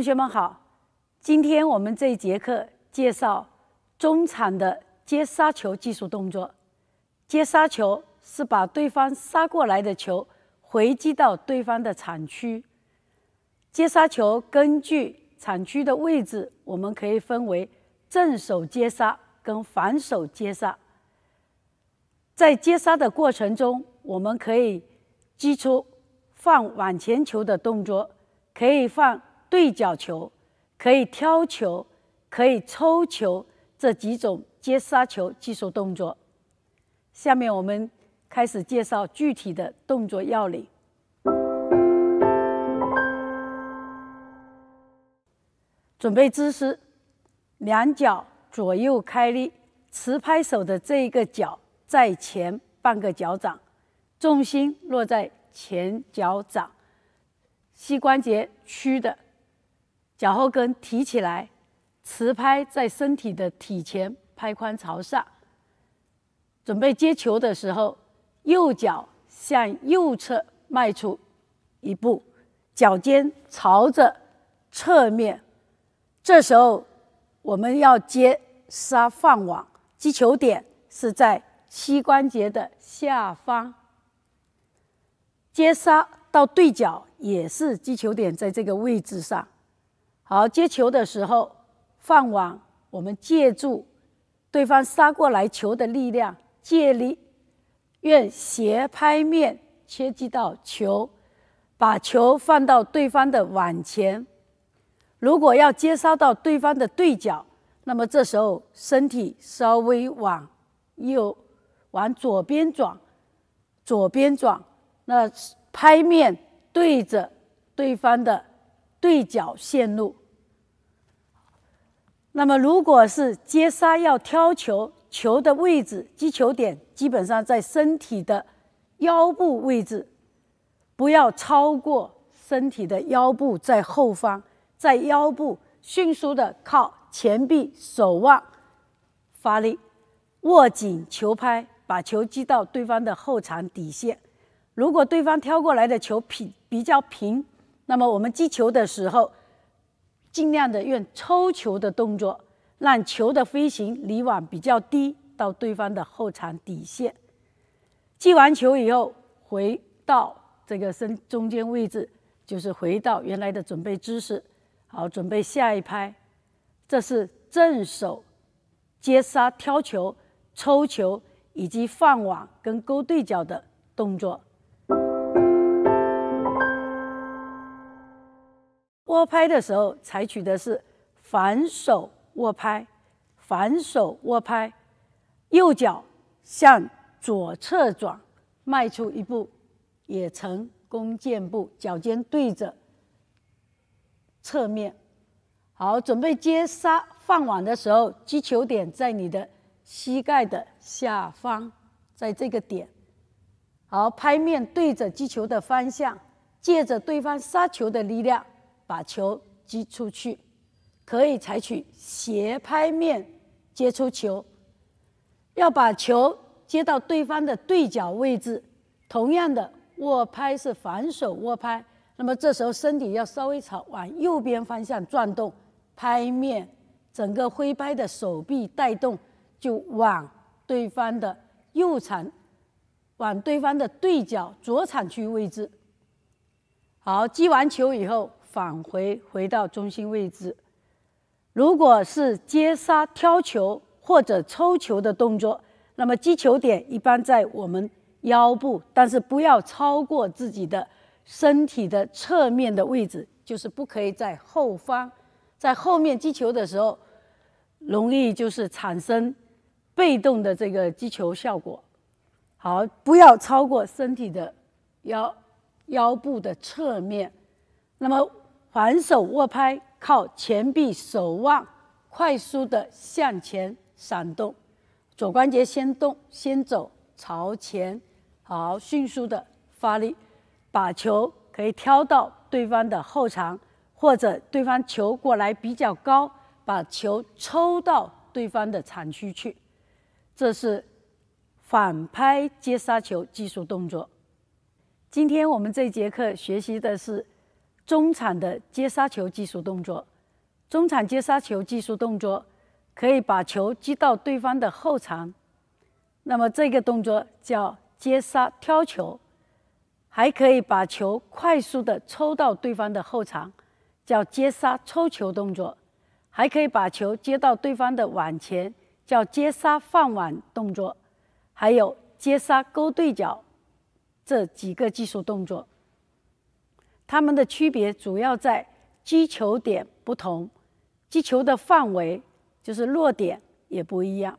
同学们好，今天我们这一节课介绍中场的接杀球技术动作。接杀球是把对方杀过来的球回击到对方的场区。接杀球根据场区的位置，我们可以分为正手接杀跟反手接杀。在接杀的过程中，我们可以击出放网前球的动作，可以放。对角球可以挑球，可以抽球，这几种接杀球技术动作。下面我们开始介绍具体的动作要领。准备姿势，两脚左右开立，持拍手的这一个脚在前半个脚掌，重心落在前脚掌，膝关节屈的。脚后跟提起来，持拍在身体的体前，拍髋朝上。准备接球的时候，右脚向右侧迈出一步，脚尖朝着侧面。这时候我们要接杀放网，击球点是在膝关节的下方。接杀到对角也是击球点，在这个位置上。好，接球的时候放网，我们借助对方杀过来球的力量，借力用斜拍面切击到球，把球放到对方的网前。如果要接杀到对方的对角，那么这时候身体稍微往右往左边转，左边转，那拍面对着对方的对角线路。那么，如果是接杀要挑球，球的位置击球点基本上在身体的腰部位置，不要超过身体的腰部，在后方，在腰部迅速的靠前臂手腕发力，握紧球拍，把球击到对方的后场底线。如果对方挑过来的球平比较平，那么我们击球的时候。尽量的用抽球的动作，让球的飞行离网比较低，到对方的后场底线。击完球以后，回到这个身中间位置，就是回到原来的准备姿势，好，准备下一拍。这是正手接杀、挑球、抽球以及放网跟勾对角的动作。握拍的时候采取的是反手握拍，反手握拍，右脚向左侧转，迈出一步，也成弓箭步，脚尖对着侧面。好，准备接杀放网的时候，击球点在你的膝盖的下方，在这个点。好，拍面对着击球的方向，借着对方杀球的力量。把球击出去，可以采取斜拍面接出球，要把球接到对方的对角位置。同样的，握拍是反手握拍，那么这时候身体要稍微朝往右边方向转动，拍面整个挥拍的手臂带动就往对方的右场，往对方的对角左场区位置。好，击完球以后。返回回到中心位置。如果是接杀、挑球或者抽球的动作，那么击球点一般在我们腰部，但是不要超过自己的身体的侧面的位置，就是不可以在后方，在后面击球的时候，容易就是产生被动的这个击球效果。好，不要超过身体的腰腰部的侧面，那么。反手握拍，靠前臂手腕快速的向前闪动，左关节先动先走朝前，好迅速的发力，把球可以挑到对方的后场，或者对方球过来比较高，把球抽到对方的场区去。这是反拍接杀球技术动作。今天我们这节课学习的是。中场的接杀球技术动作，中场接杀球技术动作可以把球击到对方的后场，那么这个动作叫接杀挑球，还可以把球快速的抽到对方的后场，叫接杀抽球动作，还可以把球接到对方的网前，叫接杀放网动作，还有接杀勾对角这几个技术动作。它们的区别主要在击球点不同，击球的范围就是落点也不一样。